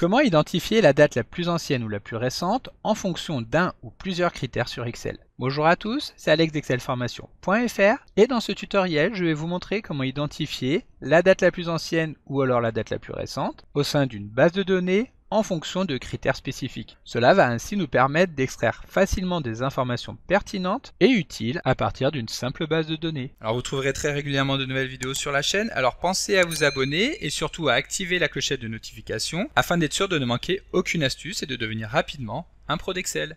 Comment identifier la date la plus ancienne ou la plus récente en fonction d'un ou plusieurs critères sur Excel Bonjour à tous, c'est Alex d'excelformation.fr et dans ce tutoriel, je vais vous montrer comment identifier la date la plus ancienne ou alors la date la plus récente au sein d'une base de données en fonction de critères spécifiques. Cela va ainsi nous permettre d'extraire facilement des informations pertinentes et utiles à partir d'une simple base de données. Alors vous trouverez très régulièrement de nouvelles vidéos sur la chaîne, alors pensez à vous abonner et surtout à activer la clochette de notification afin d'être sûr de ne manquer aucune astuce et de devenir rapidement un pro d'Excel.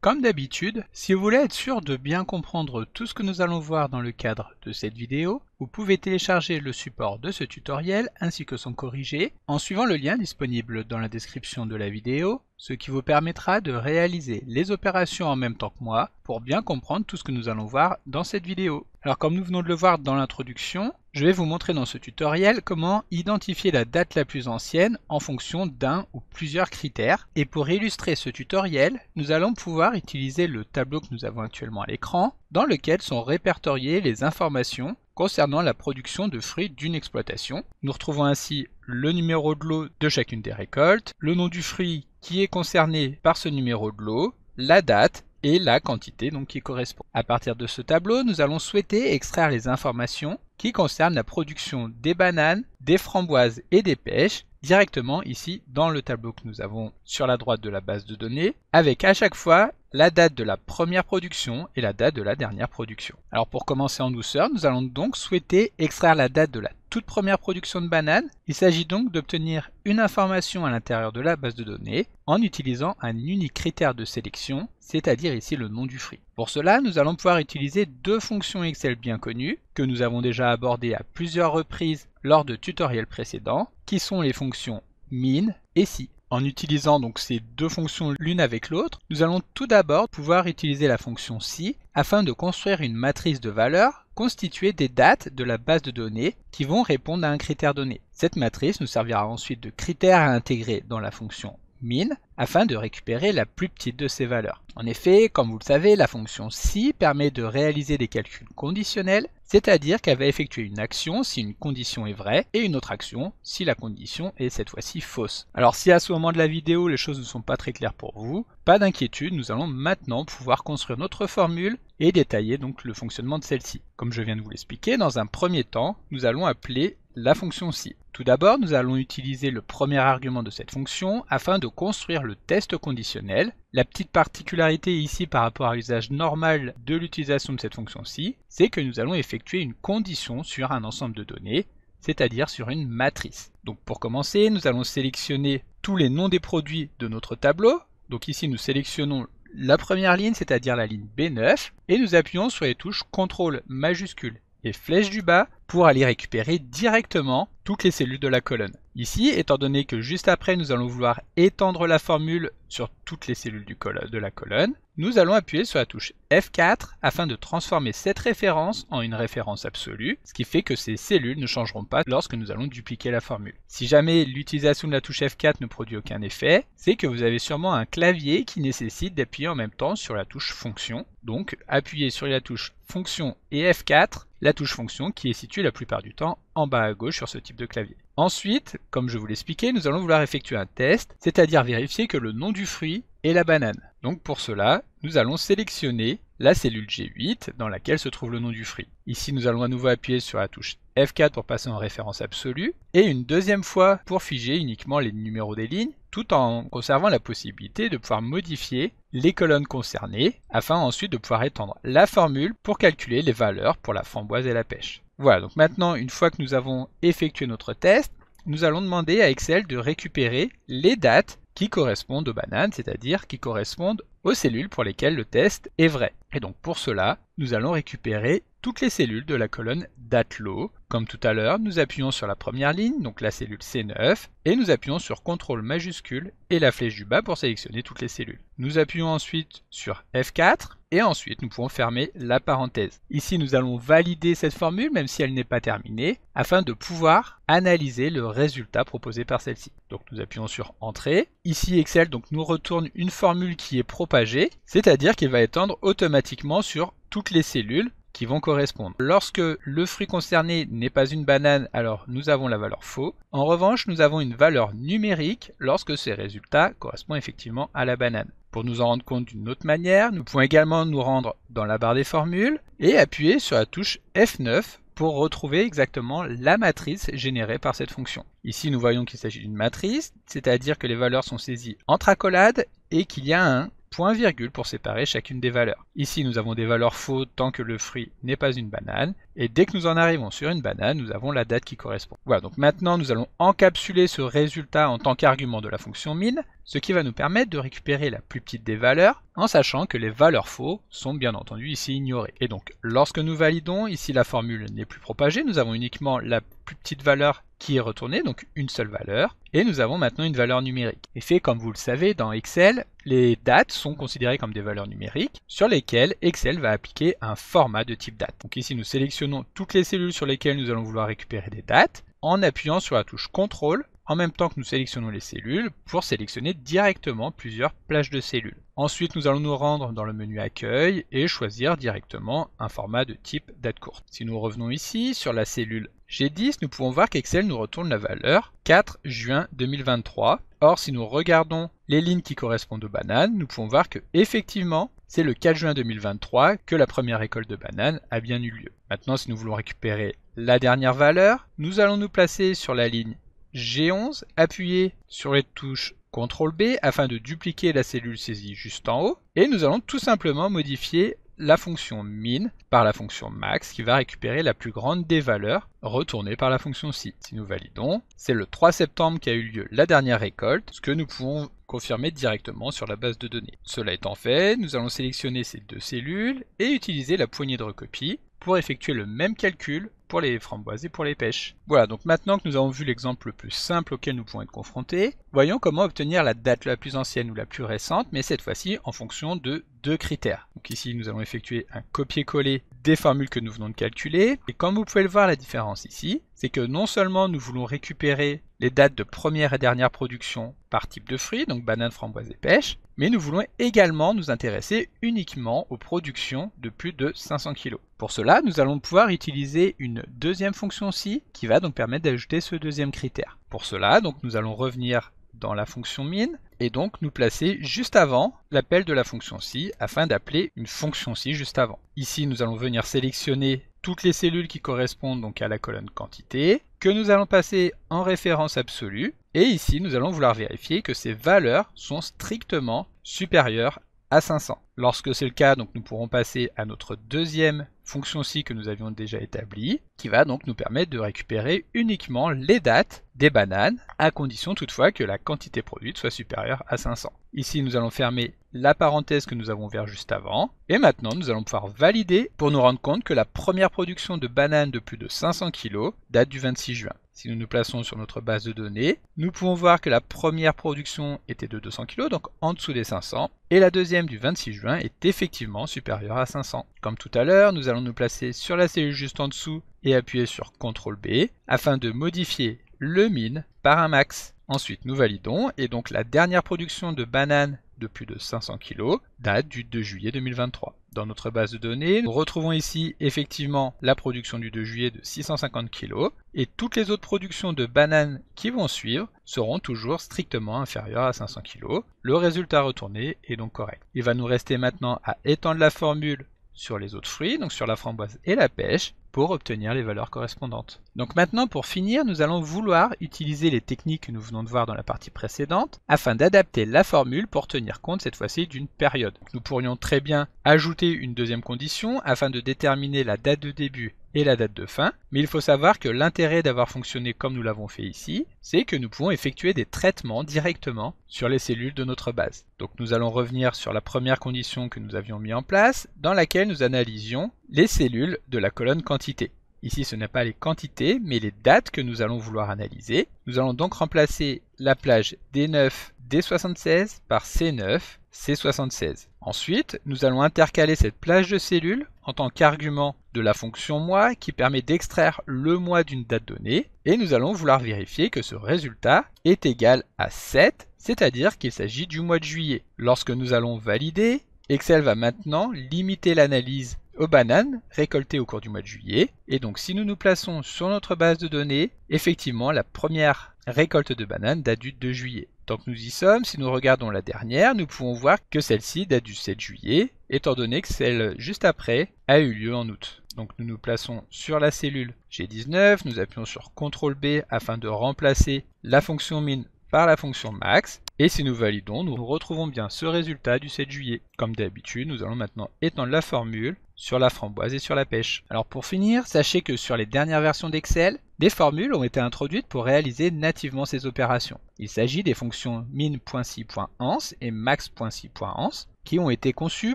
Comme d'habitude, si vous voulez être sûr de bien comprendre tout ce que nous allons voir dans le cadre de cette vidéo, vous pouvez télécharger le support de ce tutoriel ainsi que son corrigé en suivant le lien disponible dans la description de la vidéo, ce qui vous permettra de réaliser les opérations en même temps que moi pour bien comprendre tout ce que nous allons voir dans cette vidéo. Alors comme nous venons de le voir dans l'introduction, je vais vous montrer dans ce tutoriel comment identifier la date la plus ancienne en fonction d'un ou plusieurs critères. Et pour illustrer ce tutoriel, nous allons pouvoir utiliser le tableau que nous avons actuellement à l'écran, dans lequel sont répertoriées les informations concernant la production de fruits d'une exploitation. Nous retrouvons ainsi le numéro de lot de chacune des récoltes, le nom du fruit qui est concerné par ce numéro de lot, la date et la quantité donc qui correspond. À partir de ce tableau, nous allons souhaiter extraire les informations qui concerne la production des bananes, des framboises et des pêches directement ici dans le tableau que nous avons sur la droite de la base de données, avec à chaque fois la date de la première production et la date de la dernière production. Alors pour commencer en douceur, nous allons donc souhaiter extraire la date de la toute première production de banane. Il s'agit donc d'obtenir une information à l'intérieur de la base de données en utilisant un unique critère de sélection, c'est-à-dire ici le nom du fruit. Pour cela, nous allons pouvoir utiliser deux fonctions Excel bien connues que nous avons déjà abordées à plusieurs reprises lors de tutoriels précédents, qui sont les fonctions min et si. En utilisant donc ces deux fonctions l'une avec l'autre, nous allons tout d'abord pouvoir utiliser la fonction si afin de construire une matrice de valeurs constituée des dates de la base de données qui vont répondre à un critère donné. Cette matrice nous servira ensuite de critère à intégrer dans la fonction min afin de récupérer la plus petite de ces valeurs. En effet, comme vous le savez, la fonction si permet de réaliser des calculs conditionnels c'est-à-dire qu'elle va effectuer une action si une condition est vraie et une autre action si la condition est cette fois-ci fausse. Alors si à ce moment de la vidéo les choses ne sont pas très claires pour vous, pas d'inquiétude, nous allons maintenant pouvoir construire notre formule et détailler donc le fonctionnement de celle-ci. Comme je viens de vous l'expliquer, dans un premier temps, nous allons appeler la fonction si. Tout d'abord, nous allons utiliser le premier argument de cette fonction afin de construire le test conditionnel. La petite particularité ici par rapport à l'usage normal de l'utilisation de cette fonction ci c'est que nous allons effectuer une condition sur un ensemble de données, c'est-à-dire sur une matrice. Donc pour commencer, nous allons sélectionner tous les noms des produits de notre tableau. Donc ici, nous sélectionnons la première ligne, c'est-à-dire la ligne B9, et nous appuyons sur les touches CTRL majuscule et flèche du bas pour aller récupérer directement toutes les cellules de la colonne. Ici, étant donné que juste après nous allons vouloir étendre la formule sur toutes les cellules de la colonne, nous allons appuyer sur la touche F4 afin de transformer cette référence en une référence absolue, ce qui fait que ces cellules ne changeront pas lorsque nous allons dupliquer la formule. Si jamais l'utilisation de la touche F4 ne produit aucun effet, c'est que vous avez sûrement un clavier qui nécessite d'appuyer en même temps sur la touche fonction. Donc appuyez sur la touche fonction et F4 la touche fonction qui est située la plupart du temps en bas à gauche sur ce type de clavier. Ensuite, comme je vous l'expliquais, nous allons vouloir effectuer un test, c'est-à-dire vérifier que le nom du fruit est la banane. Donc pour cela, nous allons sélectionner la cellule G8 dans laquelle se trouve le nom du fruit. Ici, nous allons à nouveau appuyer sur la touche F4 pour passer en référence absolue, et une deuxième fois pour figer uniquement les numéros des lignes, tout en conservant la possibilité de pouvoir modifier les colonnes concernées, afin ensuite de pouvoir étendre la formule pour calculer les valeurs pour la framboise et la pêche. Voilà, donc maintenant, une fois que nous avons effectué notre test, nous allons demander à Excel de récupérer les dates qui correspondent aux bananes, c'est-à-dire qui correspondent aux cellules pour lesquelles le test est vrai. Et donc pour cela, nous allons récupérer toutes les cellules de la colonne d'Atlo. Comme tout à l'heure, nous appuyons sur la première ligne, donc la cellule C9, et nous appuyons sur CTRL majuscule et la flèche du bas pour sélectionner toutes les cellules. Nous appuyons ensuite sur F4, et ensuite nous pouvons fermer la parenthèse. Ici, nous allons valider cette formule, même si elle n'est pas terminée, afin de pouvoir analyser le résultat proposé par celle-ci. Donc nous appuyons sur Entrée. Ici, Excel donc, nous retourne une formule qui est propagée, c'est-à-dire qu'elle va étendre automatiquement sur toutes les cellules vont correspondre. Lorsque le fruit concerné n'est pas une banane, alors nous avons la valeur faux. En revanche, nous avons une valeur numérique lorsque ces résultats correspondent effectivement à la banane. Pour nous en rendre compte d'une autre manière, nous pouvons également nous rendre dans la barre des formules et appuyer sur la touche F9 pour retrouver exactement la matrice générée par cette fonction. Ici, nous voyons qu'il s'agit d'une matrice, c'est-à-dire que les valeurs sont saisies entre accolades et qu'il y a un point-virgule pour séparer chacune des valeurs. Ici, nous avons des valeurs faux tant que le fruit n'est pas une banane, et dès que nous en arrivons sur une banane, nous avons la date qui correspond. Voilà, donc maintenant nous allons encapsuler ce résultat en tant qu'argument de la fonction min, ce qui va nous permettre de récupérer la plus petite des valeurs, en sachant que les valeurs faux sont bien entendu ici ignorées. Et donc lorsque nous validons, ici la formule n'est plus propagée, nous avons uniquement la plus petite valeur qui est retournée, donc une seule valeur, et nous avons maintenant une valeur numérique. Et fait comme vous le savez, dans Excel, les dates sont considérées comme des valeurs numériques sur lesquelles Excel va appliquer un format de type date. Donc ici nous sélectionnons toutes les cellules sur lesquelles nous allons vouloir récupérer des dates, en appuyant sur la touche CTRL, en même temps que nous sélectionnons les cellules pour sélectionner directement plusieurs plages de cellules. Ensuite, nous allons nous rendre dans le menu Accueil et choisir directement un format de type date courte. Si nous revenons ici sur la cellule G10, nous pouvons voir qu'Excel nous retourne la valeur 4 juin 2023. Or, si nous regardons les lignes qui correspondent aux bananes, nous pouvons voir que effectivement, c'est le 4 juin 2023 que la première récolte de bananes a bien eu lieu. Maintenant, si nous voulons récupérer la dernière valeur, nous allons nous placer sur la ligne G11, appuyez sur les touches CTRL B afin de dupliquer la cellule saisie juste en haut. Et nous allons tout simplement modifier la fonction min par la fonction max qui va récupérer la plus grande des valeurs retournées par la fonction si. Si nous validons, c'est le 3 septembre qu'a eu lieu la dernière récolte, ce que nous pouvons confirmer directement sur la base de données. Cela étant fait, nous allons sélectionner ces deux cellules et utiliser la poignée de recopie pour effectuer le même calcul pour les framboises et pour les pêches. Voilà, donc maintenant que nous avons vu l'exemple le plus simple auquel nous pouvons être confrontés, voyons comment obtenir la date la plus ancienne ou la plus récente, mais cette fois-ci en fonction de deux critères. Donc ici, nous allons effectuer un copier-coller des formules que nous venons de calculer. Et comme vous pouvez le voir, la différence ici, c'est que non seulement nous voulons récupérer les dates de première et dernière production par type de fruits, donc banane, framboise et pêche, mais nous voulons également nous intéresser uniquement aux productions de plus de 500 kg. Pour cela, nous allons pouvoir utiliser une deuxième fonction ci qui va donc permettre d'ajouter ce deuxième critère. Pour cela, donc nous allons revenir dans la fonction min et donc nous placer juste avant l'appel de la fonction si afin d'appeler une fonction si juste avant. Ici, nous allons venir sélectionner toutes les cellules qui correspondent donc à la colonne quantité que nous allons passer en référence absolue et ici, nous allons vouloir vérifier que ces valeurs sont strictement supérieures à 500. Lorsque c'est le cas, donc nous pourrons passer à notre deuxième fonction ci que nous avions déjà établie, qui va donc nous permettre de récupérer uniquement les dates des bananes, à condition toutefois que la quantité produite soit supérieure à 500. Ici, nous allons fermer la parenthèse que nous avons ouverte juste avant, et maintenant nous allons pouvoir valider pour nous rendre compte que la première production de bananes de plus de 500 kg date du 26 juin. Si nous nous plaçons sur notre base de données, nous pouvons voir que la première production était de 200 kg, donc en dessous des 500, et la deuxième du 26 juin est effectivement supérieure à 500. Comme tout à l'heure, nous allons nous placer sur la cellule juste en dessous et appuyer sur CTRL B afin de modifier le min par un max. Ensuite, nous validons et donc la dernière production de bananes de plus de 500 kg date du 2 juillet 2023. Dans notre base de données, nous retrouvons ici effectivement la production du 2 juillet de 650 kg et toutes les autres productions de bananes qui vont suivre seront toujours strictement inférieures à 500 kg. Le résultat retourné est donc correct. Il va nous rester maintenant à étendre la formule sur les autres fruits, donc sur la framboise et la pêche, pour obtenir les valeurs correspondantes. Donc maintenant, pour finir, nous allons vouloir utiliser les techniques que nous venons de voir dans la partie précédente, afin d'adapter la formule pour tenir compte cette fois-ci d'une période. Nous pourrions très bien ajouter une deuxième condition afin de déterminer la date de début et la date de fin, mais il faut savoir que l'intérêt d'avoir fonctionné comme nous l'avons fait ici, c'est que nous pouvons effectuer des traitements directement sur les cellules de notre base. Donc nous allons revenir sur la première condition que nous avions mis en place, dans laquelle nous analysions les cellules de la colonne quantité. Ici, ce n'est pas les quantités, mais les dates que nous allons vouloir analyser. Nous allons donc remplacer la plage D9, D76 par C9 C76. Ensuite, nous allons intercaler cette plage de cellules en tant qu'argument de la fonction mois qui permet d'extraire le mois d'une date donnée et nous allons vouloir vérifier que ce résultat est égal à 7, c'est-à-dire qu'il s'agit du mois de juillet. Lorsque nous allons valider, Excel va maintenant limiter l'analyse aux bananes récoltées au cours du mois de juillet. Et donc si nous nous plaçons sur notre base de données, effectivement la première récolte de bananes date du 2 juillet. Tant que nous y sommes, si nous regardons la dernière, nous pouvons voir que celle-ci date du 7 juillet, étant donné que celle juste après a eu lieu en août. Donc nous nous plaçons sur la cellule G19, nous appuyons sur CTRL B afin de remplacer la fonction min par la fonction max. Et si nous validons, nous retrouvons bien ce résultat du 7 juillet. Comme d'habitude, nous allons maintenant étendre la formule sur la framboise et sur la pêche. Alors pour finir, sachez que sur les dernières versions d'Excel, des formules ont été introduites pour réaliser nativement ces opérations. Il s'agit des fonctions min.si.ans et max.si.ans qui ont été conçues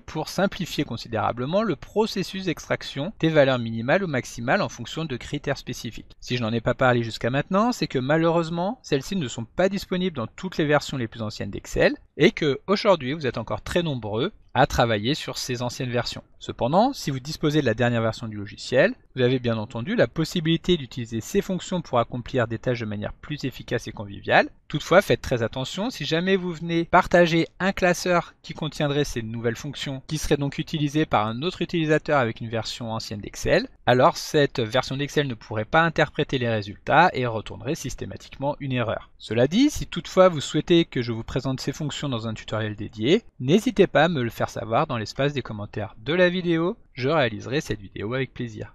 pour simplifier considérablement le processus d'extraction des valeurs minimales ou maximales en fonction de critères spécifiques. Si je n'en ai pas parlé jusqu'à maintenant, c'est que malheureusement, celles-ci ne sont pas disponibles dans toutes les versions les plus anciennes d'Excel et que aujourd'hui, vous êtes encore très nombreux à travailler sur ces anciennes versions. Cependant, si vous disposez de la dernière version du logiciel, vous avez bien entendu la possibilité d'utiliser ces fonctions pour accomplir des tâches de manière plus efficace et conviviale. Toutefois, faites très attention, si jamais vous venez partager un classeur qui contiendrait ces nouvelles fonctions, qui serait donc utilisé par un autre utilisateur avec une version ancienne d'Excel, alors cette version d'Excel ne pourrait pas interpréter les résultats et retournerait systématiquement une erreur. Cela dit, si toutefois vous souhaitez que je vous présente ces fonctions dans un tutoriel dédié, n'hésitez pas à me le faire savoir dans l'espace des commentaires de la vidéo, je réaliserai cette vidéo avec plaisir.